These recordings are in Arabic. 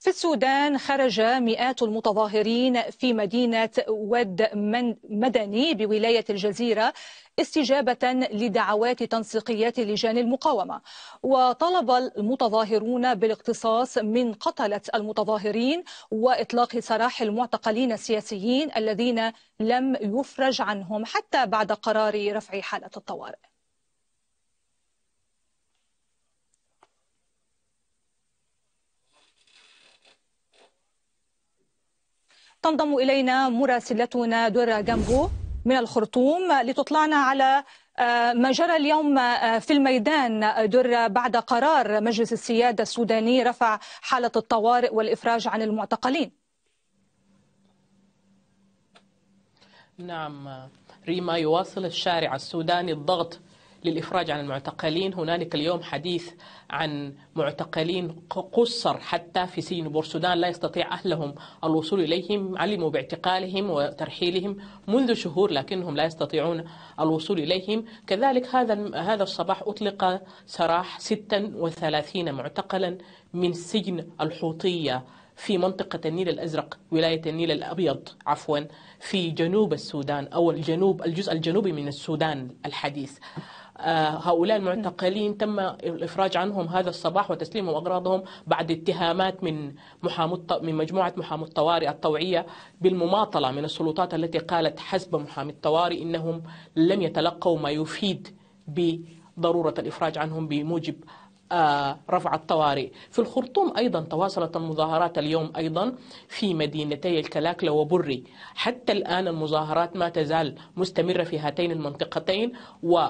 في السودان خرج مئات المتظاهرين في مدينة واد مدني بولاية الجزيرة استجابة لدعوات تنسيقيات لجان المقاومة وطلب المتظاهرون بالاقتصاص من قتلة المتظاهرين وإطلاق سراح المعتقلين السياسيين الذين لم يفرج عنهم حتى بعد قرار رفع حالة الطوارئ تنضم إلينا مراسلتنا درة جامبو من الخرطوم لتطلعنا على آه، ما جرى اليوم آه، في الميدان در بعد قرار مجلس السيادة السوداني رفع حالة الطوارئ والإفراج عن المعتقلين نعم ريما يواصل الشارع السوداني الضغط للإفراج عن المعتقلين هنالك اليوم حديث عن معتقلين قصر حتى في سجن بورسودان لا يستطيع أهلهم الوصول إليهم علموا باعتقالهم وترحيلهم منذ شهور لكنهم لا يستطيعون الوصول إليهم كذلك هذا هذا الصباح أطلق سراح 36 معتقلا من سجن الحوطية في منطقة النيل الأزرق ولاية النيل الأبيض عفوا في جنوب السودان أو الجنوب الجزء الجنوبي من السودان الحديث آه، هؤلاء المعتقلين تم الإفراج عنهم هذا الصباح وتسليمهم أغراضهم بعد اتهامات من من مجموعة محامي الطوارئ الطوعية بالمماطلة من السلطات التي قالت حسب محامي الطوارئ إنهم لم يتلقوا ما يفيد بضرورة الإفراج عنهم بموجب آه، رفع الطوارئ في الخرطوم أيضا تواصلت المظاهرات اليوم أيضا في مدينتي الكلاكلة وبري حتى الآن المظاهرات ما تزال مستمرة في هاتين المنطقتين و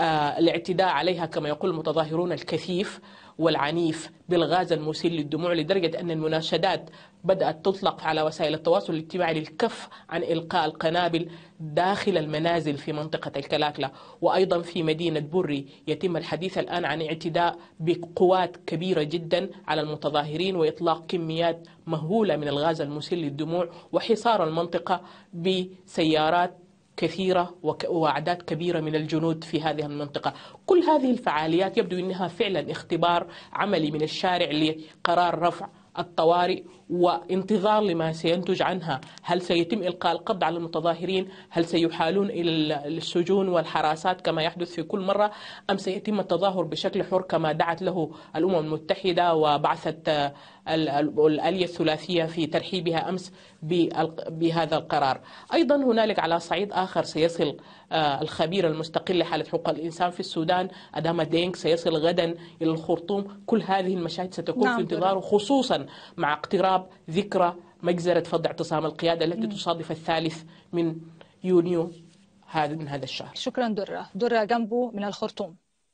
آه، الاعتداء عليها كما يقول المتظاهرون الكثيف والعنيف بالغاز المسيل للدموع لدرجة أن المناشدات بدأت تطلق على وسائل التواصل الاجتماعي للكف عن إلقاء القنابل داخل المنازل في منطقة الكلاكلة وأيضا في مدينة بري يتم الحديث الآن عن اعتداء بقوات كبيرة جدا على المتظاهرين وإطلاق كميات مهولة من الغاز المسيل للدموع وحصار المنطقة بسيارات كثيرة وأعداد كبيرة من الجنود في هذه المنطقة كل هذه الفعاليات يبدو أنها فعلا اختبار عملي من الشارع لقرار رفع الطوارئ وانتظار لما سينتج عنها هل سيتم إلقاء القبض على المتظاهرين هل سيحالون إلى السجون والحراسات كما يحدث في كل مرة أم سيتم التظاهر بشكل حر كما دعت له الأمم المتحدة وبعثت والآلية الثلاثية في ترحيبها أمس بهذا القرار أيضا هنالك على صعيد آخر سيصل آه، الخبير المستقل لحالة حقوق الإنسان في السودان أداما دينك سيصل غدا إلى الخرطوم كل هذه المشاهد ستكون نعم في انتظاره خصوصا مع اقتراب ذكرى مجزرة فض اعتصام القيادة التي تصادف الثالث من يونيو هذا من هذا الشهر شكرا درة درة جنبه من الخرطوم